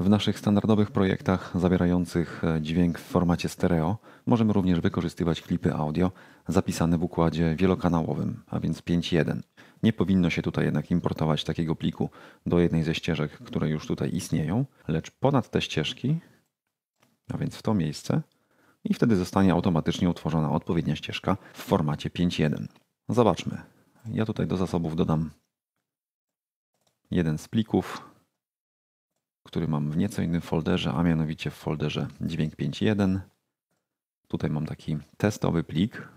W naszych standardowych projektach zawierających e, dźwięk w formacie stereo możemy również wykorzystywać klipy audio zapisane w układzie wielokanałowym, a więc 5.1. Nie powinno się tutaj jednak importować takiego pliku do jednej ze ścieżek, które już tutaj istnieją, lecz ponad te ścieżki, a więc w to miejsce, i wtedy zostanie automatycznie utworzona odpowiednia ścieżka w formacie 5.1. Zobaczmy. Ja tutaj do zasobów dodam jeden z plików, który mam w nieco innym folderze, a mianowicie w folderze dźwięk 5.1. Tutaj mam taki testowy plik,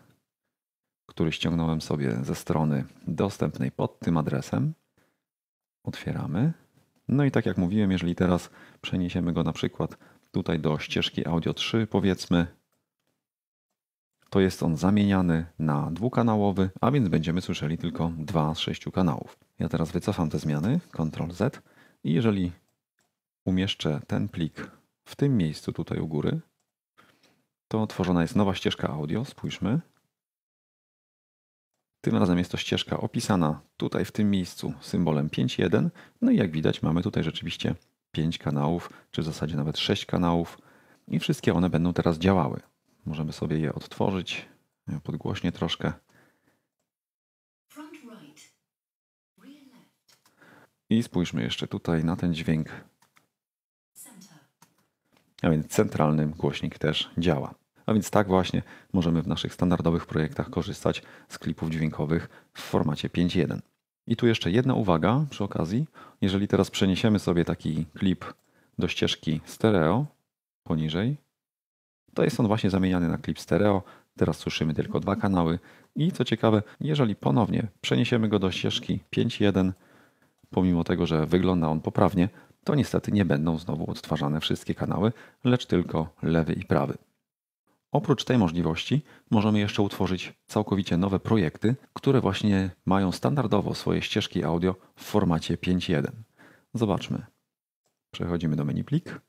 który ściągnąłem sobie ze strony dostępnej pod tym adresem. Otwieramy. No i tak jak mówiłem, jeżeli teraz przeniesiemy go na przykład tutaj do ścieżki audio 3 powiedzmy, to jest on zamieniany na dwukanałowy, a więc będziemy słyszeli tylko dwa z sześciu kanałów. Ja teraz wycofam te zmiany, Ctrl Z i jeżeli umieszczę ten plik w tym miejscu tutaj u góry, to tworzona jest nowa ścieżka audio. Spójrzmy. Tym razem jest to ścieżka opisana tutaj w tym miejscu symbolem 5.1. No i jak widać mamy tutaj rzeczywiście 5 kanałów, czy w zasadzie nawet 6 kanałów i wszystkie one będą teraz działały. Możemy sobie je odtworzyć, podgłośnie troszkę. I spójrzmy jeszcze tutaj na ten dźwięk a więc centralny głośnik też działa. A więc tak właśnie możemy w naszych standardowych projektach korzystać z klipów dźwiękowych w formacie 5.1. I tu jeszcze jedna uwaga przy okazji. Jeżeli teraz przeniesiemy sobie taki klip do ścieżki stereo poniżej, to jest on właśnie zamieniany na klip stereo. Teraz słyszymy tylko dwa kanały. I co ciekawe, jeżeli ponownie przeniesiemy go do ścieżki 5.1, pomimo tego, że wygląda on poprawnie, to niestety nie będą znowu odtwarzane wszystkie kanały, lecz tylko lewy i prawy. Oprócz tej możliwości możemy jeszcze utworzyć całkowicie nowe projekty, które właśnie mają standardowo swoje ścieżki audio w formacie 5.1. Zobaczmy. Przechodzimy do menu plik,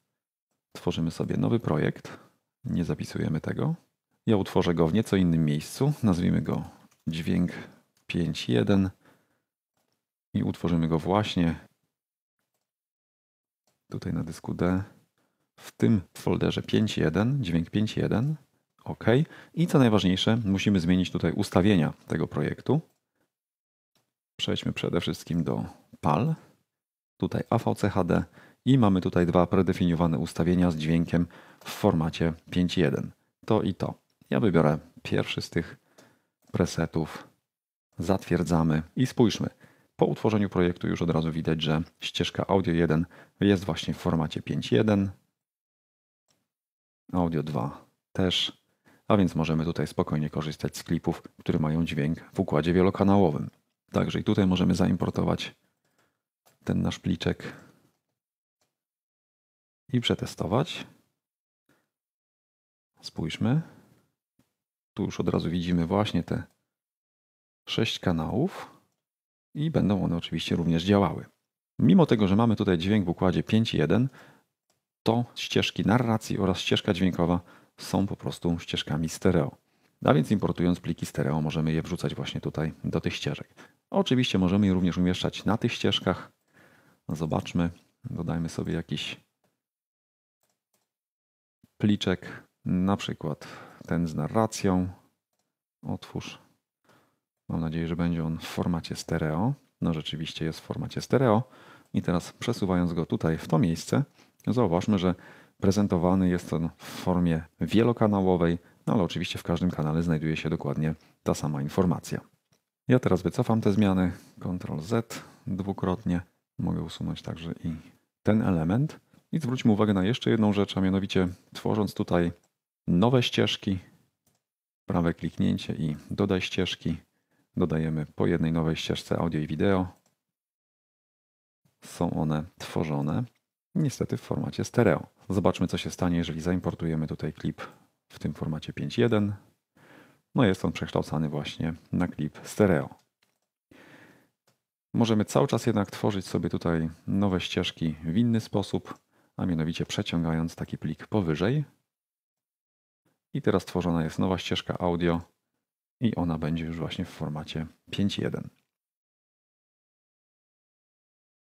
tworzymy sobie nowy projekt, nie zapisujemy tego. Ja utworzę go w nieco innym miejscu, nazwijmy go dźwięk 5.1 i utworzymy go właśnie tutaj na dysku D w tym folderze 5.1, dźwięk 5.1, OK. I co najważniejsze, musimy zmienić tutaj ustawienia tego projektu. Przejdźmy przede wszystkim do PAL, tutaj AVCHD i mamy tutaj dwa predefiniowane ustawienia z dźwiękiem w formacie 5.1. To i to. Ja wybiorę pierwszy z tych presetów, zatwierdzamy i spójrzmy. Po utworzeniu projektu już od razu widać, że ścieżka audio 1 jest właśnie w formacie 5.1, audio 2 też, a więc możemy tutaj spokojnie korzystać z klipów, które mają dźwięk w układzie wielokanałowym. Także i tutaj możemy zaimportować ten nasz pliczek i przetestować. Spójrzmy. Tu już od razu widzimy właśnie te sześć kanałów i będą one oczywiście również działały. Mimo tego, że mamy tutaj dźwięk w układzie 5.1, to ścieżki narracji oraz ścieżka dźwiękowa są po prostu ścieżkami stereo. A więc importując pliki stereo możemy je wrzucać właśnie tutaj do tych ścieżek. Oczywiście możemy je również umieszczać na tych ścieżkach. Zobaczmy, dodajmy sobie jakiś pliczek, na przykład ten z narracją. Otwórz Mam nadzieję, że będzie on w formacie stereo. No rzeczywiście jest w formacie stereo. I teraz przesuwając go tutaj w to miejsce, zauważmy, że prezentowany jest on w formie wielokanałowej, no ale oczywiście w każdym kanale znajduje się dokładnie ta sama informacja. Ja teraz wycofam te zmiany, Ctrl Z dwukrotnie. Mogę usunąć także i ten element. I zwróćmy uwagę na jeszcze jedną rzecz, a mianowicie tworząc tutaj nowe ścieżki, prawe kliknięcie i dodaj ścieżki. Dodajemy po jednej nowej ścieżce audio i wideo. Są one tworzone niestety w formacie stereo. Zobaczmy, co się stanie, jeżeli zaimportujemy tutaj klip w tym formacie 5.1. No jest on przekształcany właśnie na klip stereo. Możemy cały czas jednak tworzyć sobie tutaj nowe ścieżki w inny sposób, a mianowicie przeciągając taki plik powyżej. I teraz tworzona jest nowa ścieżka audio i ona będzie już właśnie w formacie 5.1.